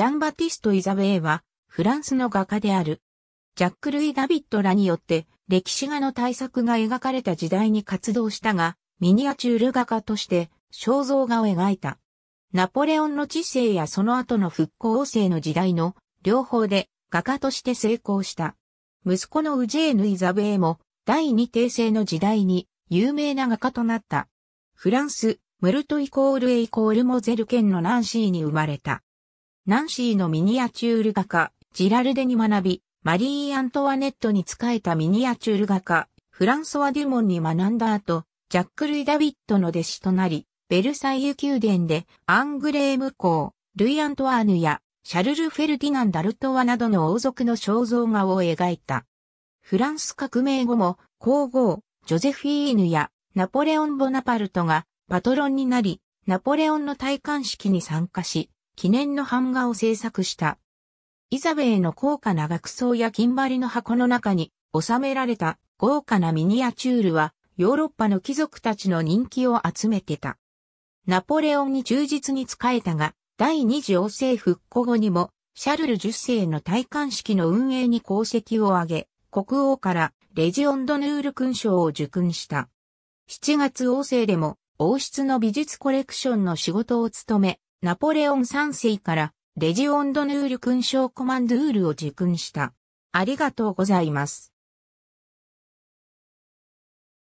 ジャンバティスト・イザベエは、フランスの画家である。ジャック・ルイ・ダビットらによって、歴史画の大作が描かれた時代に活動したが、ミニアチュール画家として、肖像画を描いた。ナポレオンの知性やその後の復興政の時代の両方で画家として成功した。息子のウジェーヌ・イザベーも第二帝政の時代に有名な画家となった。フランス、ムルトイコールエイコールモゼル県のナンシーに生まれた。ナンシーのミニアチュール画家、ジラルデに学び、マリー・アントワネットに仕えたミニアチュール画家、フランソワ・デュモンに学んだ後、ジャック・ルイ・ダビットの弟子となり、ベルサイユ宮殿でアングレーム公、ルイ・アントワーヌやシャルル・フェルディナン・ダルトワなどの王族の肖像画を描いた。フランス革命後も皇后、ジョゼフィーヌやナポレオン・ボナパルトがパトロンになり、ナポレオンの戴冠式に参加し、記念の版画を制作した。イザベイの高価な額装や金張りの箱の中に収められた豪華なミニアチュールはヨーロッパの貴族たちの人気を集めてた。ナポレオンに忠実に仕えたが、第二次王政復古後にも、シャルル10世の戴冠式の運営に功績を挙げ、国王からレジオンドヌール勲章を受勲した。7月王政でも王室の美術コレクションの仕事を務め、ナポレオン3世からレジオンドヌール勲章コマンドゥールを受勲した。ありがとうございます。